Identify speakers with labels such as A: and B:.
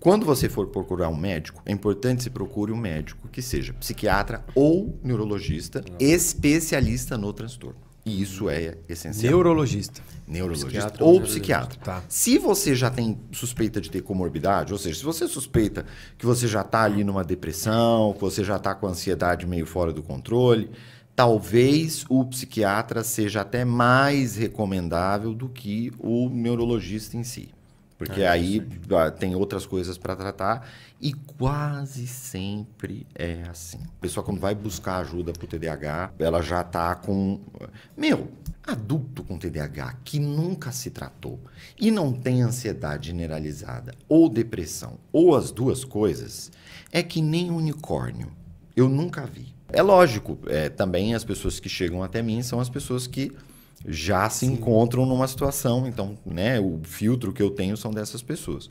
A: Quando você for procurar um médico, é importante que se procure um médico que seja psiquiatra ou neurologista ah. especialista no transtorno. E isso é essencial. Neurologista. Neurologista psiquiatra ou, ou psiquiatra. Tá. Se você já tem suspeita de ter comorbidade, ou seja, se você suspeita que você já está ali numa depressão, que você já está com ansiedade meio fora do controle, talvez o psiquiatra seja até mais recomendável do que o neurologista em si. Porque ah, aí ah, tem outras coisas para tratar e quase sempre é assim. A pessoa quando vai buscar ajuda pro TDAH, ela já tá com meu, adulto com TDAH que nunca se tratou e não tem ansiedade generalizada ou depressão ou as duas coisas, é que nem unicórnio. Eu nunca vi. É lógico, é, também as pessoas que chegam até mim são as pessoas que já se Sim. encontram numa situação, então, né, o filtro que eu tenho são dessas pessoas.